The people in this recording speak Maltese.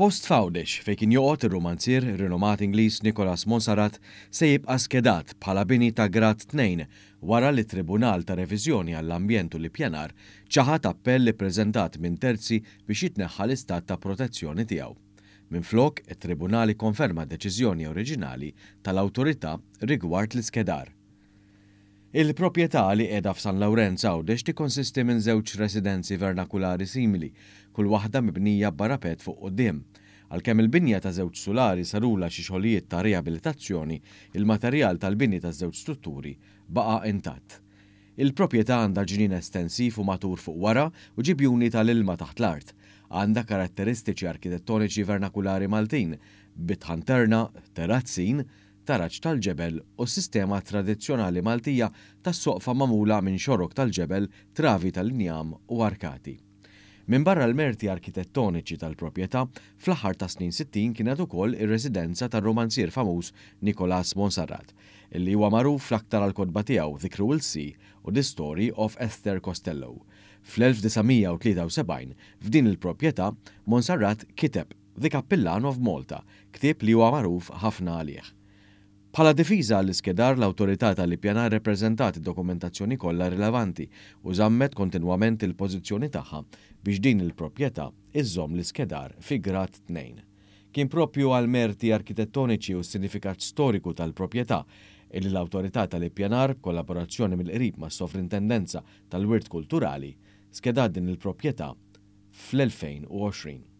Post fawdex fej kien joqgħod ir-rumanzir rinomat Ingliż Nikolas Monsarat se jibqa' skedat bħala bini ta' grad 2 wara li Tribunal ta' Reviżjoni għall-Ambjent u l-Pjanar ċaħat appell li preżentat minn terzi biex jitneħħa l-istat ta' protezzjoni tiegħu. Minflok, it-Tribunali konferma deċiżjoni oriġinali tal-awtorità rigward l-iskedar. Il-propieta li edha f'San Lawrenz għawdex tikkonsisti minn żewġ residenzi vernakulari simili, kull waħda mibnija barapet fuq qudiem. Għalkemm il-binja ta' żewġ solari sarula xi xogħlijiet ta' riabilitazzjoni, il-materjal tal-bini ta' żewġ strutturi baqa' intatt. Il-propieta għandha ġinin estensiv u matur fuq wara u ġibjuni tal-ilma taħt l-art. Għandha karatteristiċi arkitettoniċi vernakulari Maltin, bitħanterna, terrazzin, taraċ tal-ġebel u sistema tradizzjonali Maltija tas soqfa mamula minn xorok tal-ġebel, travi tal-injam u arkati. Minn barra l-merti arkitettoniċi tal-propieta, fl-aħħar ta' snin 60 kienet ukoll ir-residenza tar-romanzier famuż Nicolas Monserrat, illi huwa magħruf fl aktar għal-kodba tiegħu The Cruel Sea u The Story of Esther Costello. Fl-1973 f'din il-propieta, Monserrat kiteb The Capillan of Malta, ktieb li huwa magħruf ħafna għalih. Pala difiża għall iskedar l-autorità tal-ippjana reprezentati dokumentazzjoni kollha rilevanti u żammet kontinwament il-pożizzjoni tagħha biex din il-proprjetà iżżomm l-iskedar fi grad 2. Kien propju għal merti arkitettoniċi u s-sinifikat storiku tal-proprjetà illi l-autorità tal-ippjanar kollaborazzjoni mill-qrib ma' sovrintendenza tal-wirt kulturali skedat din il-proprjetà fl-2020.